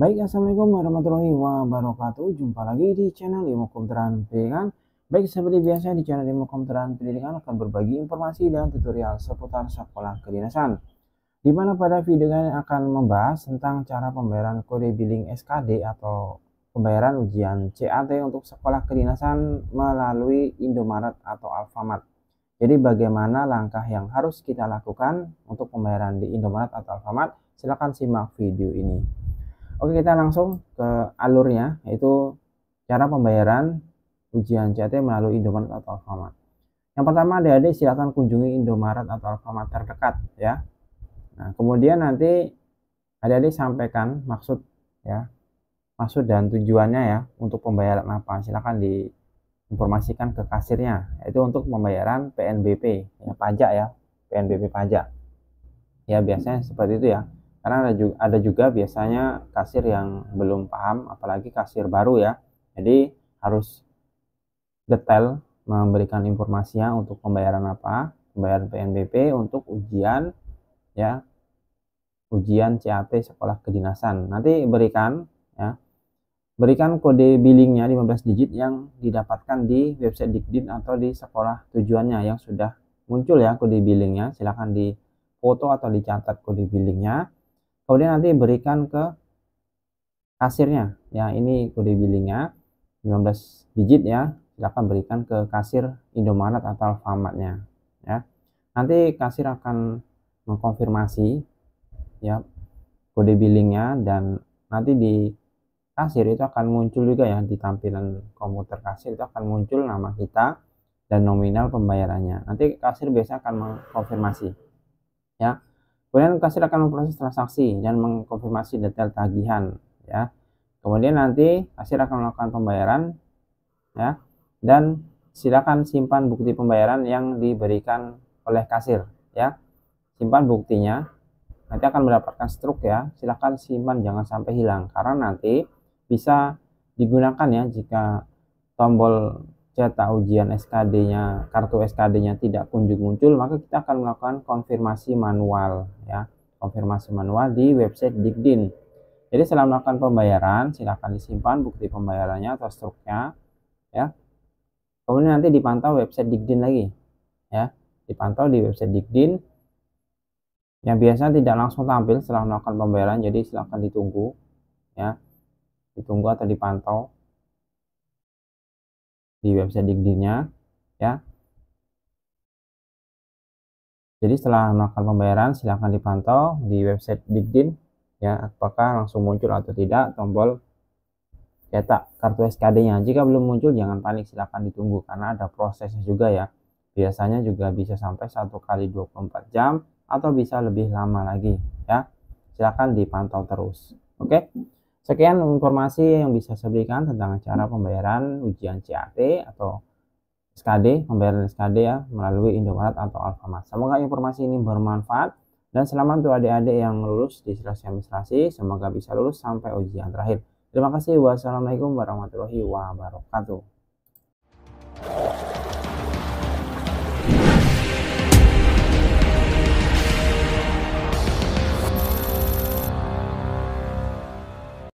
Baik, Assalamualaikum warahmatullahi wabarakatuh. Jumpa lagi di channel Ilmu Komputeran Pendidikan. Baik, seperti biasa di channel Ilmu Komputeran Pendidikan akan berbagi informasi dan tutorial seputar sekolah kedinasan. Di mana pada video ini akan membahas tentang cara pembayaran kode billing SKD atau pembayaran ujian CAT untuk sekolah kedinasan melalui Indomaret atau Alfamart. Jadi bagaimana langkah yang harus kita lakukan untuk pembayaran di Indomaret atau Alfamart? Silahkan simak video ini. Oke, kita langsung ke alurnya, yaitu cara pembayaran ujian CT melalui Indomaret atau Alfamart. Yang pertama, adik-adik silakan kunjungi Indomaret atau Alfamart terdekat ya. Nah, kemudian nanti adik-adik sampaikan maksud ya, maksud dan tujuannya ya untuk pembayaran apa. Silakan diinformasikan ke kasirnya, yaitu untuk pembayaran PNBP ya pajak ya, PNBP pajak. Ya, biasanya seperti itu ya karena ada juga, ada juga biasanya kasir yang belum paham apalagi kasir baru ya jadi harus detail memberikan informasinya untuk pembayaran apa pembayaran PNBP untuk ujian ya ujian CAT sekolah kedinasan nanti berikan ya berikan kode billingnya 15 digit yang didapatkan di website Dikdin atau di sekolah tujuannya yang sudah muncul ya kode billingnya silahkan di foto atau dicatat kode billingnya kemudian nanti berikan ke kasirnya ya ini kode billingnya 15 digit ya silahkan berikan ke kasir Indomaret atau Alfamartnya ya nanti kasir akan mengkonfirmasi ya kode billingnya dan nanti di kasir itu akan muncul juga ya di tampilan komputer kasir itu akan muncul nama kita dan nominal pembayarannya nanti kasir biasanya akan mengkonfirmasi ya Kemudian kasir akan memproses transaksi dan mengkonfirmasi detail tagihan ya. Kemudian nanti kasir akan melakukan pembayaran ya dan silakan simpan bukti pembayaran yang diberikan oleh kasir ya. Simpan buktinya. Nanti akan mendapatkan struk ya. Silakan simpan jangan sampai hilang karena nanti bisa digunakan ya jika tombol data ya, ujian SKD-nya, kartu SKD-nya tidak kunjung muncul, maka kita akan melakukan konfirmasi manual ya, konfirmasi manual di website Dikdin. Jadi setelah melakukan pembayaran, silakan disimpan bukti pembayarannya atau struknya ya. Kemudian nanti dipantau website Dikdin lagi ya, dipantau di website Dikdin yang biasanya tidak langsung tampil setelah melakukan pembayaran, jadi silakan ditunggu ya, ditunggu atau dipantau di website digdirnya ya. Jadi setelah melakukan pembayaran silahkan dipantau di website Digdin ya apakah langsung muncul atau tidak tombol cetak kartu SKD-nya. Jika belum muncul jangan panik silahkan ditunggu karena ada prosesnya juga ya. Biasanya juga bisa sampai satu kali 24 jam atau bisa lebih lama lagi ya. Silahkan dipantau terus. Oke. Okay? Sekian informasi yang bisa saya berikan tentang cara pembayaran ujian CAT atau SKD, pembayaran SKD ya melalui Indomaret atau Alfamart. Semoga informasi ini bermanfaat dan selamat untuk adik-adik yang lulus di seleksi administrasi, semoga bisa lulus sampai ujian terakhir. Terima kasih. Wassalamualaikum warahmatullahi wabarakatuh.